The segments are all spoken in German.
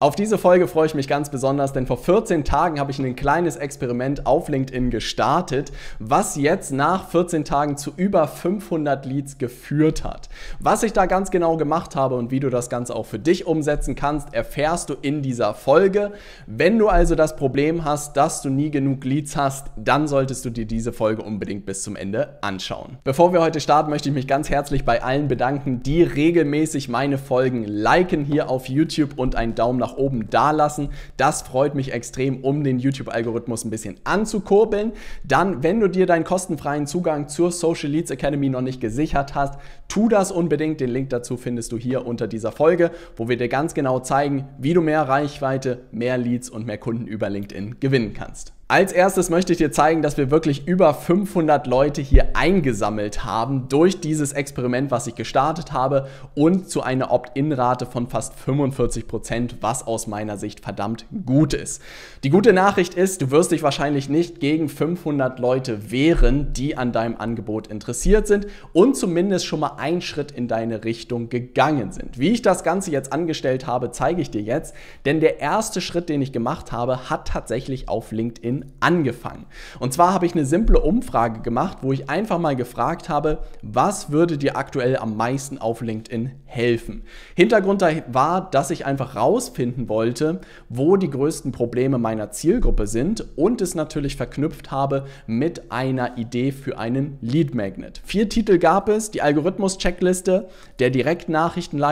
Auf diese Folge freue ich mich ganz besonders, denn vor 14 Tagen habe ich ein kleines Experiment auf LinkedIn gestartet, was jetzt nach 14 Tagen zu über 500 Leads geführt hat. Was ich da ganz genau gemacht habe und wie du das Ganze auch für dich umsetzen kannst, erfährst du in dieser Folge. Wenn du also das Problem hast, dass du nie genug Leads hast, dann solltest du dir diese Folge unbedingt bis zum Ende anschauen. Bevor wir heute starten, möchte ich mich ganz herzlich bei allen bedanken, die regelmäßig meine Folgen liken hier auf YouTube und einen Daumen nach nach oben lassen. Das freut mich extrem, um den YouTube-Algorithmus ein bisschen anzukurbeln. Dann, wenn du dir deinen kostenfreien Zugang zur Social Leads Academy noch nicht gesichert hast, tu das unbedingt. Den Link dazu findest du hier unter dieser Folge, wo wir dir ganz genau zeigen, wie du mehr Reichweite, mehr Leads und mehr Kunden über LinkedIn gewinnen kannst. Als erstes möchte ich dir zeigen, dass wir wirklich über 500 Leute hier eingesammelt haben durch dieses Experiment, was ich gestartet habe und zu einer Opt-in-Rate von fast 45%, Prozent, was aus meiner Sicht verdammt gut ist. Die gute Nachricht ist, du wirst dich wahrscheinlich nicht gegen 500 Leute wehren, die an deinem Angebot interessiert sind und zumindest schon mal einen Schritt in deine Richtung gegangen sind. Wie ich das Ganze jetzt angestellt habe, zeige ich dir jetzt, denn der erste Schritt, den ich gemacht habe, hat tatsächlich auf LinkedIn angefangen. Und zwar habe ich eine simple Umfrage gemacht, wo ich einfach mal gefragt habe, was würde dir aktuell am meisten auf LinkedIn helfen? Hintergrund war, dass ich einfach rausfinden wollte, wo die größten Probleme meiner Zielgruppe sind und es natürlich verknüpft habe mit einer Idee für einen Lead Magnet. Vier Titel gab es, die Algorithmus-Checkliste, der Direktnachrichtenleitfaden,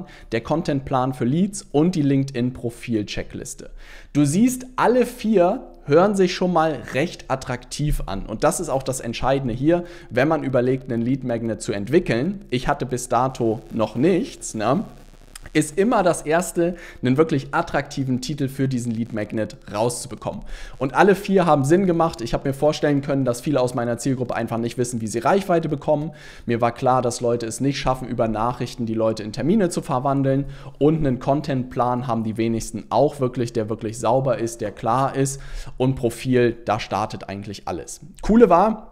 leitfaden der Contentplan für Leads und die LinkedIn-Profil-Checkliste. Du siehst, alle vier hören sich schon mal recht attraktiv an. Und das ist auch das Entscheidende hier, wenn man überlegt, einen Lead Magnet zu entwickeln. Ich hatte bis dato noch nichts. Ne? ist immer das Erste, einen wirklich attraktiven Titel für diesen Lead Magnet rauszubekommen. Und alle vier haben Sinn gemacht. Ich habe mir vorstellen können, dass viele aus meiner Zielgruppe einfach nicht wissen, wie sie Reichweite bekommen. Mir war klar, dass Leute es nicht schaffen, über Nachrichten die Leute in Termine zu verwandeln. Und einen Contentplan haben die wenigsten auch wirklich, der wirklich sauber ist, der klar ist. Und Profil, da startet eigentlich alles. Coole war,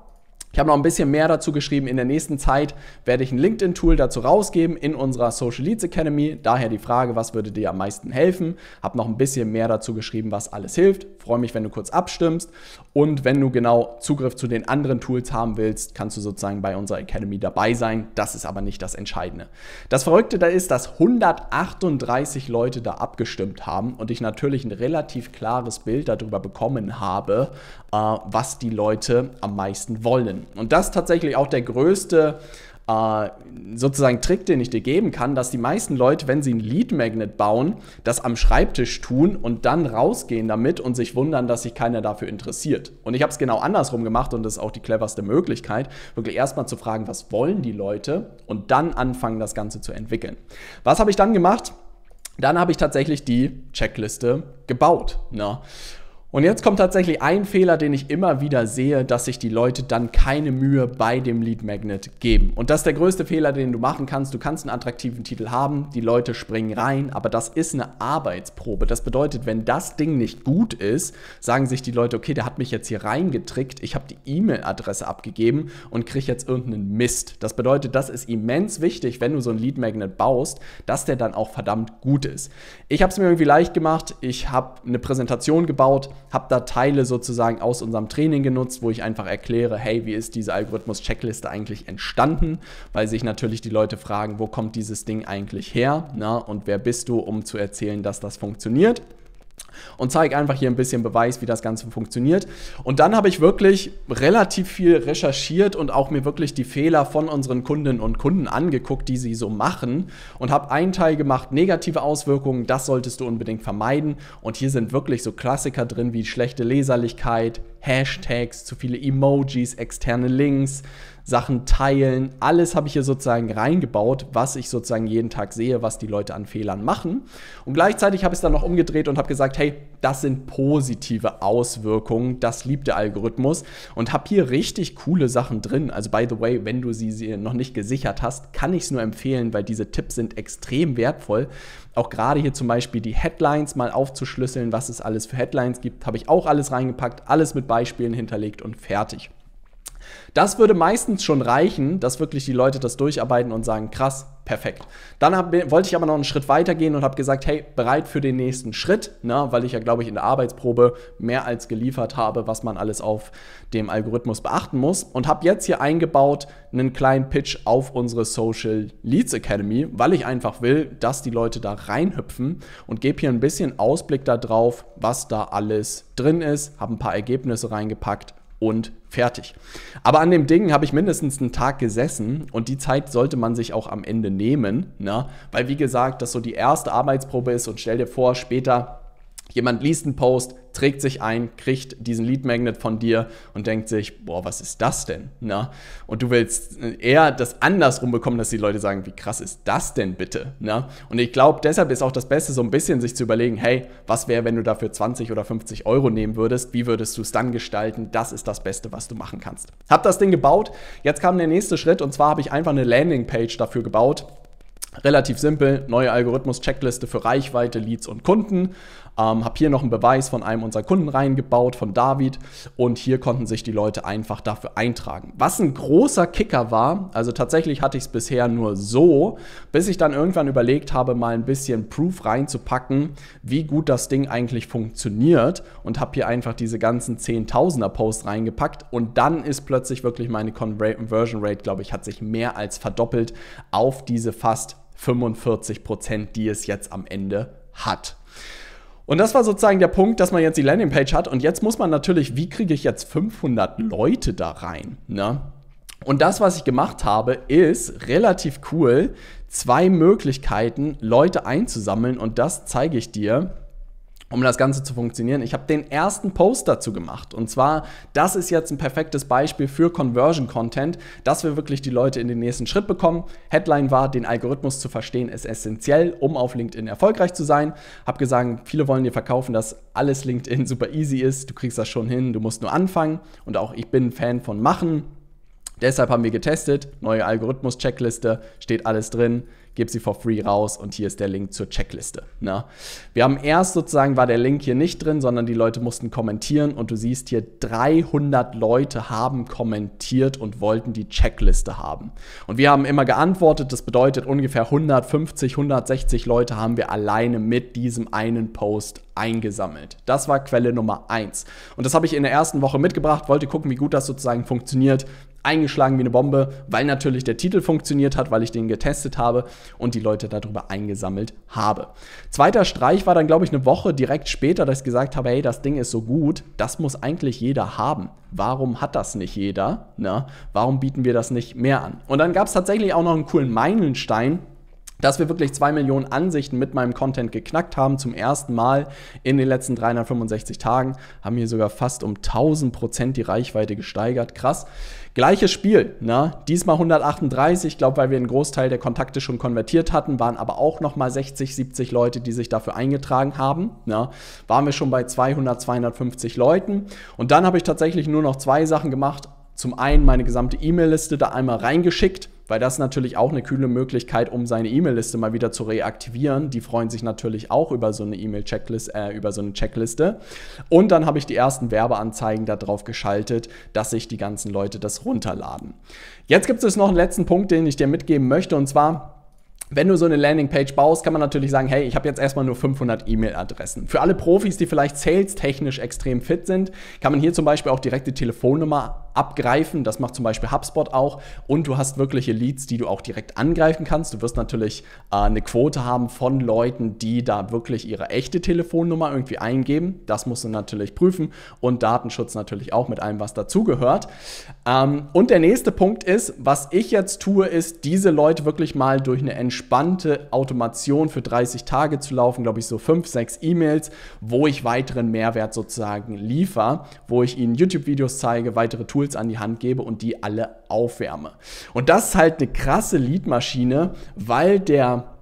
ich habe noch ein bisschen mehr dazu geschrieben. In der nächsten Zeit werde ich ein LinkedIn-Tool dazu rausgeben in unserer Social Leads Academy. Daher die Frage, was würde dir am meisten helfen? Habe noch ein bisschen mehr dazu geschrieben, was alles hilft. Freue mich, wenn du kurz abstimmst. Und wenn du genau Zugriff zu den anderen Tools haben willst, kannst du sozusagen bei unserer Academy dabei sein. Das ist aber nicht das Entscheidende. Das Verrückte da ist, dass 138 Leute da abgestimmt haben und ich natürlich ein relativ klares Bild darüber bekommen habe, äh, was die Leute am meisten wollen. Und das ist tatsächlich auch der größte äh, sozusagen Trick, den ich dir geben kann, dass die meisten Leute, wenn sie ein Lead Magnet bauen, das am Schreibtisch tun und dann rausgehen damit und sich wundern, dass sich keiner dafür interessiert. Und ich habe es genau andersrum gemacht und das ist auch die cleverste Möglichkeit, wirklich erstmal zu fragen, was wollen die Leute und dann anfangen, das Ganze zu entwickeln. Was habe ich dann gemacht? Dann habe ich tatsächlich die Checkliste gebaut. Ne? Und jetzt kommt tatsächlich ein Fehler, den ich immer wieder sehe, dass sich die Leute dann keine Mühe bei dem Lead Magnet geben. Und das ist der größte Fehler, den du machen kannst. Du kannst einen attraktiven Titel haben, die Leute springen rein, aber das ist eine Arbeitsprobe. Das bedeutet, wenn das Ding nicht gut ist, sagen sich die Leute, okay, der hat mich jetzt hier reingetrickt, ich habe die E-Mail-Adresse abgegeben und kriege jetzt irgendeinen Mist. Das bedeutet, das ist immens wichtig, wenn du so einen Lead Magnet baust, dass der dann auch verdammt gut ist. Ich habe es mir irgendwie leicht gemacht. Ich habe eine Präsentation gebaut habe da Teile sozusagen aus unserem Training genutzt, wo ich einfach erkläre, hey, wie ist diese Algorithmus-Checkliste eigentlich entstanden, weil sich natürlich die Leute fragen, wo kommt dieses Ding eigentlich her na, ne? und wer bist du, um zu erzählen, dass das funktioniert und zeige einfach hier ein bisschen Beweis, wie das Ganze funktioniert. Und dann habe ich wirklich relativ viel recherchiert und auch mir wirklich die Fehler von unseren Kundinnen und Kunden angeguckt, die sie so machen und habe einen Teil gemacht, negative Auswirkungen, das solltest du unbedingt vermeiden. Und hier sind wirklich so Klassiker drin wie schlechte Leserlichkeit, Hashtags, zu viele Emojis, externe Links, Sachen teilen. Alles habe ich hier sozusagen reingebaut, was ich sozusagen jeden Tag sehe, was die Leute an Fehlern machen. Und gleichzeitig habe ich es dann noch umgedreht und habe gesagt, hey, das sind positive Auswirkungen, das liebt der Algorithmus und habe hier richtig coole Sachen drin. Also by the way, wenn du sie, sie noch nicht gesichert hast, kann ich es nur empfehlen, weil diese Tipps sind extrem wertvoll. Auch gerade hier zum Beispiel die Headlines mal aufzuschlüsseln, was es alles für Headlines gibt, habe ich auch alles reingepackt, alles mit Beispielen hinterlegt und fertig. Das würde meistens schon reichen, dass wirklich die Leute das durcharbeiten und sagen, krass, perfekt. Dann hab, wollte ich aber noch einen Schritt weiter gehen und habe gesagt, hey, bereit für den nächsten Schritt, ne? weil ich ja, glaube ich, in der Arbeitsprobe mehr als geliefert habe, was man alles auf dem Algorithmus beachten muss. Und habe jetzt hier eingebaut einen kleinen Pitch auf unsere Social Leads Academy, weil ich einfach will, dass die Leute da reinhüpfen und gebe hier ein bisschen Ausblick darauf, was da alles drin ist, habe ein paar Ergebnisse reingepackt und fertig. Aber an dem Ding habe ich mindestens einen Tag gesessen und die Zeit sollte man sich auch am Ende nehmen, ne? weil wie gesagt, das so die erste Arbeitsprobe ist und stell dir vor, später Jemand liest einen Post, trägt sich ein, kriegt diesen Lead Magnet von dir und denkt sich, boah, was ist das denn? Na? Ne? Und du willst äh, eher das andersrum bekommen, dass die Leute sagen, wie krass ist das denn bitte? Na? Ne? Und ich glaube, deshalb ist auch das Beste, so ein bisschen sich zu überlegen, hey, was wäre, wenn du dafür 20 oder 50 Euro nehmen würdest? Wie würdest du es dann gestalten? Das ist das Beste, was du machen kannst. Hab das Ding gebaut. Jetzt kam der nächste Schritt und zwar habe ich einfach eine Landingpage dafür gebaut. Relativ simpel, neue Algorithmus-Checkliste für Reichweite, Leads und Kunden. Ähm, habe hier noch einen Beweis von einem unserer Kunden reingebaut, von David. Und hier konnten sich die Leute einfach dafür eintragen. Was ein großer Kicker war, also tatsächlich hatte ich es bisher nur so, bis ich dann irgendwann überlegt habe, mal ein bisschen Proof reinzupacken, wie gut das Ding eigentlich funktioniert. Und habe hier einfach diese ganzen Zehntausender-Posts reingepackt. Und dann ist plötzlich wirklich meine Conversion Rate, glaube ich, hat sich mehr als verdoppelt auf diese fast 45 Prozent, die es jetzt am Ende hat. Und das war sozusagen der Punkt, dass man jetzt die Landingpage hat. Und jetzt muss man natürlich, wie kriege ich jetzt 500 Leute da rein? Ne? Und das, was ich gemacht habe, ist relativ cool, zwei Möglichkeiten, Leute einzusammeln. Und das zeige ich dir um das Ganze zu funktionieren. Ich habe den ersten Post dazu gemacht. Und zwar, das ist jetzt ein perfektes Beispiel für Conversion Content, dass wir wirklich die Leute in den nächsten Schritt bekommen. Headline war, den Algorithmus zu verstehen, ist essentiell, um auf LinkedIn erfolgreich zu sein. Habe gesagt, viele wollen dir verkaufen, dass alles LinkedIn super easy ist. Du kriegst das schon hin, du musst nur anfangen. Und auch ich bin Fan von Machen. Deshalb haben wir getestet, neue Algorithmus-Checkliste, steht alles drin gebe sie for free raus und hier ist der Link zur Checkliste. Ne? Wir haben erst sozusagen, war der Link hier nicht drin, sondern die Leute mussten kommentieren und du siehst hier 300 Leute haben kommentiert und wollten die Checkliste haben. Und wir haben immer geantwortet, das bedeutet ungefähr 150, 160 Leute haben wir alleine mit diesem einen Post eingesammelt. Das war Quelle Nummer 1. Und das habe ich in der ersten Woche mitgebracht, wollte gucken, wie gut das sozusagen funktioniert. Eingeschlagen wie eine Bombe, weil natürlich der Titel funktioniert hat, weil ich den getestet habe und die Leute darüber eingesammelt habe. Zweiter Streich war dann, glaube ich, eine Woche direkt später, dass ich gesagt habe, hey, das Ding ist so gut, das muss eigentlich jeder haben. Warum hat das nicht jeder? Na, ne? warum bieten wir das nicht mehr an? Und dann gab es tatsächlich auch noch einen coolen Meilenstein, dass wir wirklich 2 Millionen Ansichten mit meinem Content geknackt haben, zum ersten Mal in den letzten 365 Tagen, haben hier sogar fast um 1000 Prozent die Reichweite gesteigert. Krass. Gleiches Spiel, ne? diesmal 138, ich glaube, weil wir einen Großteil der Kontakte schon konvertiert hatten, waren aber auch nochmal 60, 70 Leute, die sich dafür eingetragen haben. Ne? Waren wir schon bei 200, 250 Leuten. Und dann habe ich tatsächlich nur noch zwei Sachen gemacht zum einen meine gesamte E-Mail-Liste da einmal reingeschickt, weil das natürlich auch eine kühle Möglichkeit, um seine E-Mail-Liste mal wieder zu reaktivieren. Die freuen sich natürlich auch über so eine E-Mail-Checkliste, äh, über so eine Checkliste. Und dann habe ich die ersten Werbeanzeigen darauf geschaltet, dass sich die ganzen Leute das runterladen. Jetzt gibt es noch einen letzten Punkt, den ich dir mitgeben möchte, und zwar wenn du so eine Landingpage baust, kann man natürlich sagen, hey, ich habe jetzt erstmal nur 500 E-Mail-Adressen. Für alle Profis, die vielleicht sales-technisch extrem fit sind, kann man hier zum Beispiel auch direkte Telefonnummer abgreifen. Das macht zum Beispiel HubSpot auch. Und du hast wirkliche Leads, die du auch direkt angreifen kannst. Du wirst natürlich äh, eine Quote haben von Leuten, die da wirklich ihre echte Telefonnummer irgendwie eingeben. Das musst du natürlich prüfen. Und Datenschutz natürlich auch mit allem, was dazugehört. Ähm, und der nächste Punkt ist, was ich jetzt tue, ist, diese Leute wirklich mal durch eine entspannte Automation für 30 Tage zu laufen. Glaube ich, so fünf, sechs E-Mails, wo ich weiteren Mehrwert sozusagen liefere, wo ich ihnen YouTube-Videos zeige, weitere Tools Tools an die Hand gebe und die alle aufwärme. Und das ist halt eine krasse Leadmaschine, weil der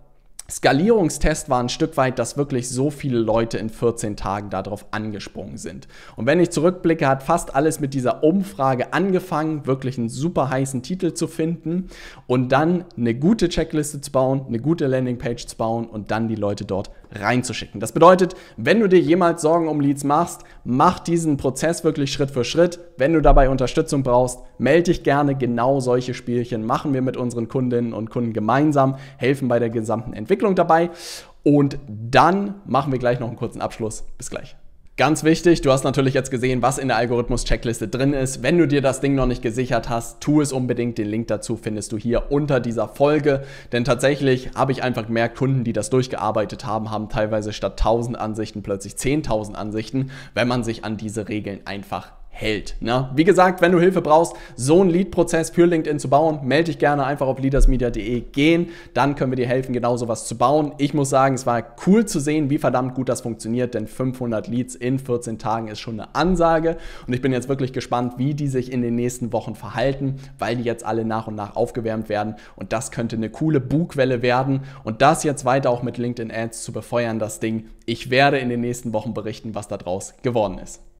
Skalierungstest war ein Stück weit, dass wirklich so viele Leute in 14 Tagen darauf angesprungen sind. Und wenn ich zurückblicke, hat fast alles mit dieser Umfrage angefangen, wirklich einen super heißen Titel zu finden und dann eine gute Checkliste zu bauen, eine gute Landingpage zu bauen und dann die Leute dort reinzuschicken. Das bedeutet, wenn du dir jemals Sorgen um Leads machst, mach diesen Prozess wirklich Schritt für Schritt. Wenn du dabei Unterstützung brauchst, melde dich gerne. Genau solche Spielchen machen wir mit unseren Kundinnen und Kunden gemeinsam, helfen bei der gesamten Entwicklung dabei. Und dann machen wir gleich noch einen kurzen Abschluss. Bis gleich. Ganz wichtig, du hast natürlich jetzt gesehen, was in der Algorithmus-Checkliste drin ist. Wenn du dir das Ding noch nicht gesichert hast, tu es unbedingt. Den Link dazu findest du hier unter dieser Folge. Denn tatsächlich habe ich einfach mehr Kunden, die das durchgearbeitet haben, haben teilweise statt 1000 Ansichten plötzlich 10.000 Ansichten, wenn man sich an diese Regeln einfach hält. Ne? Wie gesagt, wenn du Hilfe brauchst, so einen Lead-Prozess für LinkedIn zu bauen, melde dich gerne einfach auf leadersmedia.de gehen. Dann können wir dir helfen, genau sowas zu bauen. Ich muss sagen, es war cool zu sehen, wie verdammt gut das funktioniert, denn 500 Leads in 14 Tagen ist schon eine Ansage. Und ich bin jetzt wirklich gespannt, wie die sich in den nächsten Wochen verhalten, weil die jetzt alle nach und nach aufgewärmt werden. Und das könnte eine coole Bugwelle werden. Und das jetzt weiter auch mit LinkedIn Ads zu befeuern, das Ding. Ich werde in den nächsten Wochen berichten, was daraus geworden ist.